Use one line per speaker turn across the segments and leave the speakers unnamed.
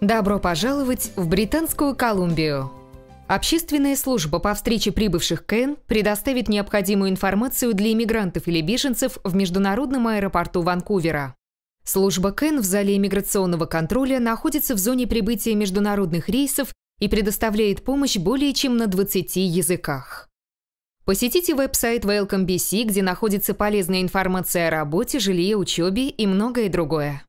Добро пожаловать в Британскую Колумбию. Общественная служба по встрече прибывших КН предоставит необходимую информацию для иммигрантов или беженцев в международном аэропорту Ванкувера. Служба КН в зале иммиграционного контроля находится в зоне прибытия международных рейсов и предоставляет помощь более чем на 20 языках. Посетите веб-сайт Welcome BC, где находится полезная информация о работе, жилье, учебе и многое другое.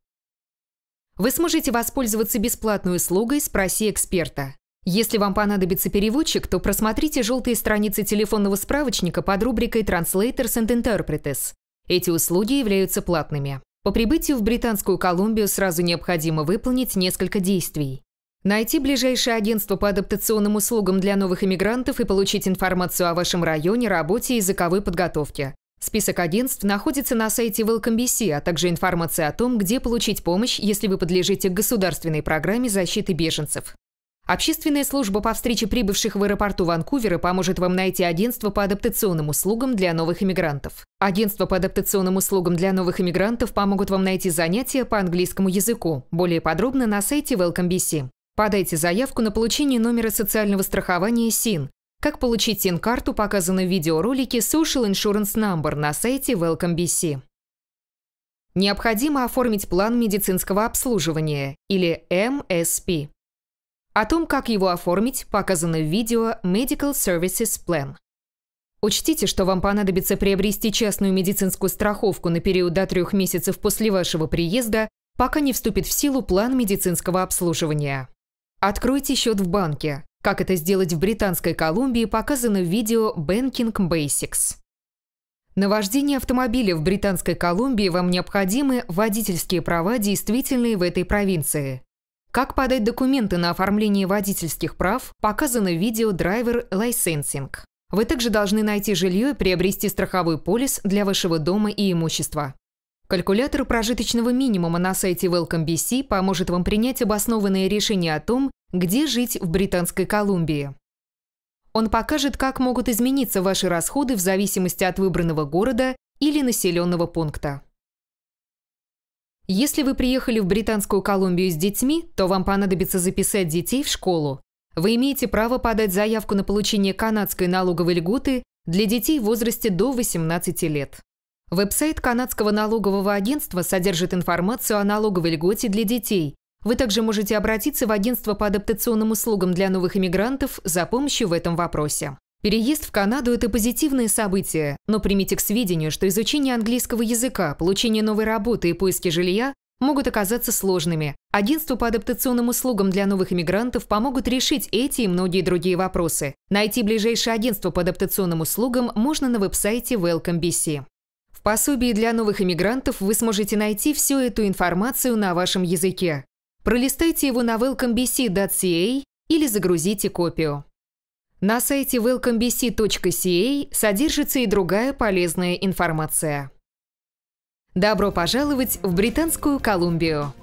Вы сможете воспользоваться бесплатной услугой «Спроси эксперта». Если вам понадобится переводчик, то просмотрите желтые страницы телефонного справочника под рубрикой «Translators and Interpreters». Эти услуги являются платными. По прибытию в Британскую Колумбию сразу необходимо выполнить несколько действий. Найти ближайшее агентство по адаптационным услугам для новых иммигрантов и получить информацию о вашем районе, работе и языковой подготовке. Список агентств находится на сайте Welcome.bc, а также информация о том, где получить помощь, если вы подлежите государственной программе защиты беженцев. Общественная служба по встрече прибывших в аэропорту Ванкувера поможет вам найти агентство по адаптационным услугам для новых иммигрантов. Агентства по адаптационным услугам для новых иммигрантов помогут вам найти занятия по английскому языку. Более подробно на сайте Welcome.bc. Подайте заявку на получение номера социального страхования СИН. Как получить син карту показаны в видеоролике Social Insurance Number на сайте Welcome BC. Необходимо оформить план медицинского обслуживания или MSP. Эм О том, как его оформить, показано в видео Medical Services Plan. Учтите, что вам понадобится приобрести частную медицинскую страховку на период до трех месяцев после вашего приезда, пока не вступит в силу план медицинского обслуживания. Откройте счет в банке. Как это сделать в Британской Колумбии, показано в видео Banking Basics. На вождение автомобиля в Британской Колумбии вам необходимы водительские права, действительные в этой провинции. Как подать документы на оформление водительских прав, показано в видео Driver Licensing. Вы также должны найти жилье и приобрести страховой полис для вашего дома и имущества. Калькулятор прожиточного минимума на сайте Welcome BC поможет вам принять обоснованное решение о том, где жить в Британской Колумбии? Он покажет, как могут измениться ваши расходы в зависимости от выбранного города или населенного пункта. Если вы приехали в Британскую Колумбию с детьми, то вам понадобится записать детей в школу. Вы имеете право подать заявку на получение канадской налоговой льготы для детей в возрасте до 18 лет. Веб-сайт Канадского налогового агентства содержит информацию о налоговой льготе для детей вы также можете обратиться в агентство по адаптационным услугам для новых иммигрантов за помощью в этом вопросе. Переезд в Канаду – это позитивное событие, но примите к сведению, что изучение английского языка, получение новой работы и поиски жилья могут оказаться сложными. Агентство по адаптационным услугам для новых иммигрантов помогут решить эти и многие другие вопросы. Найти ближайшее агентство по адаптационным услугам можно на веб-сайте Welcome BC. В пособии для новых иммигрантов вы сможете найти всю эту информацию на вашем языке. Пролистайте его на welcomebc.ca или загрузите копию. На сайте welcomebc.ca содержится и другая полезная информация. Добро пожаловать в Британскую Колумбию!